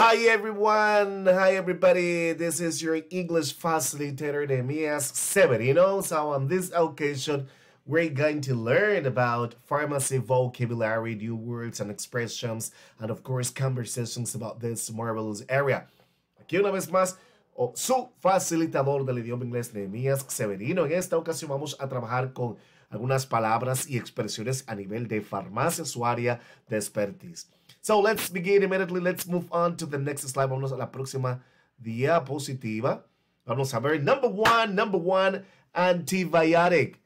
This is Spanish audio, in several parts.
Hi everyone, hi everybody. This is your English facilitator, Demias Severino. So on this occasion, we're going to learn about pharmacy vocabulary, new words and expressions, and of course conversations about this marvelous area. Aquí una vez más, oh, su facilitador del idioma inglés, Demias Severino. En esta ocasión vamos a trabajar con algunas palabras y expresiones a nivel de farmacia, su área de expertise. So let's begin immediately. Let's move on to the next slide. Vamos a la próxima diapositiva. Vamos a ver number one, number one, antibiotic.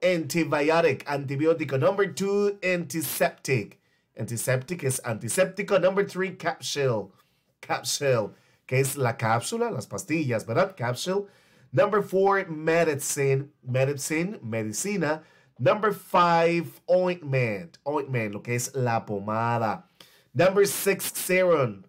Antibiotic, antibiótico. Number two, antiseptic. Antiseptic es antiséptico. Number three, capsule. Capsule, que es la cápsula, las pastillas, ¿verdad? Capsule. Number four, medicine. Medicine, medicina. Number five, ointment. Ointment, lo que es la pomada. Number six, serum.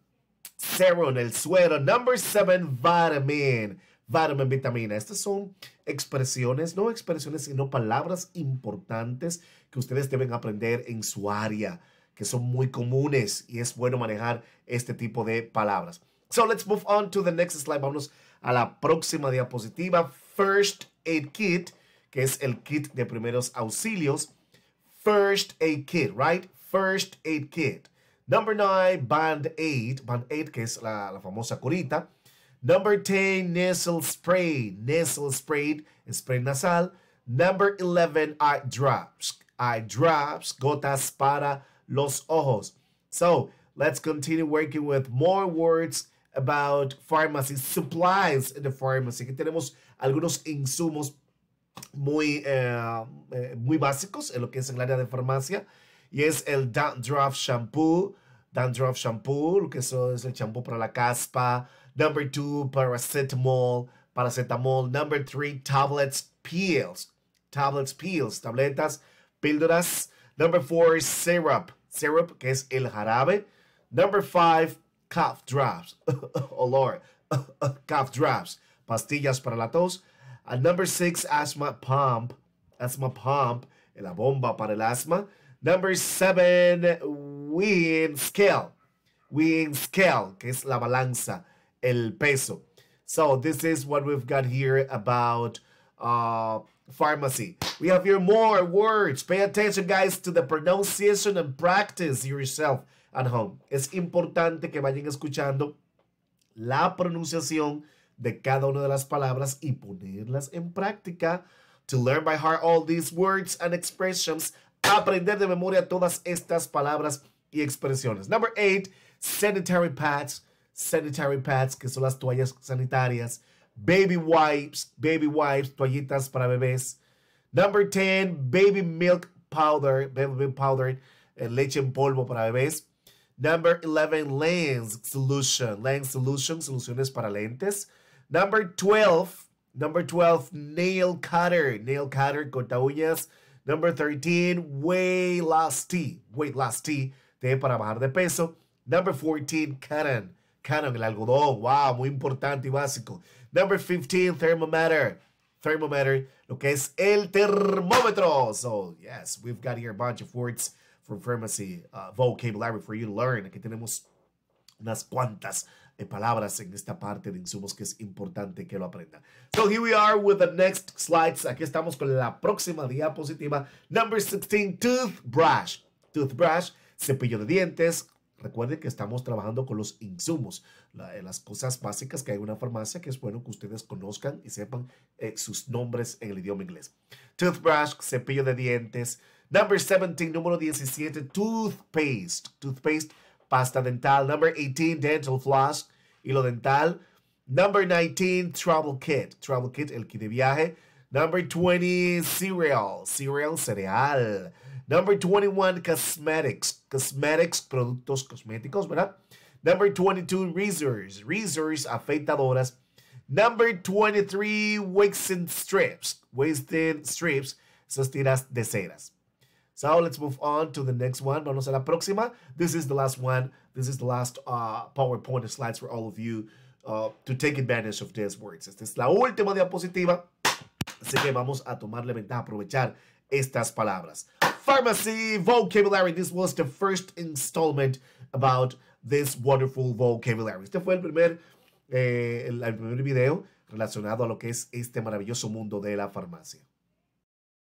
Serum, el suero. Number seven, vitamin. Vitamin, vitamina. Estas son expresiones, no expresiones, sino palabras importantes que ustedes deben aprender en su área, que son muy comunes y es bueno manejar este tipo de palabras. So let's move on to the next slide. Vamos a la próxima diapositiva. First aid kit, que es el kit de primeros auxilios. First aid kit, right? First aid kit. Number 9, Band Aid. Band Aid, que es la, la famosa curita. Number 10, Nasal Spray. Nasal Spray, spray nasal. Number 11, Eye Drops. Eye Drops, gotas para los ojos. So, let's continue working with more words about pharmacy supplies in the pharmacy. Aquí tenemos algunos insumos muy, eh, eh muy básicos en lo que es el área de farmacia y es el downdraft shampoo, Dandruff Shampoo, que eso es el champú para la caspa. Number two, paracetamol, paracetamol. Number three, tablets, peels, tablets, peels, tabletas, píldoras. Number four, syrup, syrup, que es el jarabe. Number five, cough drops, oh lord, cough drops, pastillas para la tos. And number six, asthma pump, asthma pump, la bomba para el asma. Number seven, weighing scale. Weighing scale, que es la balanza, el peso. So this is what we've got here about uh, pharmacy. We have here more words. Pay attention, guys, to the pronunciation and practice yourself at home. Es importante que vayan escuchando la pronunciación de cada una de las palabras y ponerlas en práctica. To learn by heart all these words and expressions aprender de memoria todas estas palabras y expresiones. Number eight, sanitary pads. Sanitary pads, que son las toallas sanitarias. Baby wipes, baby wipes, toallitas para bebés. Number 10, baby milk powder, baby milk powder, eh, leche en polvo para bebés. Number 11, lens solution, lens solution, soluciones para lentes. Number 12, number 12, nail cutter, nail cutter, corta Number 13, way loss tea. Weight loss tea, té para bajar de peso. Number 14, canon canon el algodón. Wow, muy importante y básico. Number 15, thermometer. Thermometer, lo que es el termómetro. So, yes, we've got here a bunch of words from pharmacy uh, vocabulary for you to learn. Aquí tenemos unas cuantas palabras en esta parte de insumos que es importante que lo aprenda. So here we are with the next slides. Aquí estamos con la próxima diapositiva. Number 16, toothbrush. Toothbrush, cepillo de dientes, Recuerden que estamos trabajando con los insumos, eh, las cosas básicas que hay en una farmacia, que es bueno que ustedes conozcan y sepan eh, sus nombres en el idioma inglés. Toothbrush, cepillo de dientes. Number 17, número 17, toothpaste. Toothpaste, pasta dental. Number 18, dental floss hilo dental. Number 19, Travel Kit. Travel Kit, el kit de viaje. Number 20, Cereal. Cereal, cereal. Number 21, Cosmetics. Cosmetics, productos cosméticos, ¿verdad? Number 22, Razors. Razors, afeitadoras. Number 23, Waxing Strips. wasted Strips, esas tiras de ceras. So let's move on to the next one. Vamos a la próxima. This is the last one. This is the last uh, PowerPoint slides for all of you uh, to take advantage of these words. Esta es la última diapositiva. Así que vamos a tomarle ventaja, aprovechar estas palabras. Pharmacy vocabulary. This was the first installment about this wonderful vocabulary. Este fue el primer, eh, el primer video relacionado a lo que es este maravilloso mundo de la farmacia.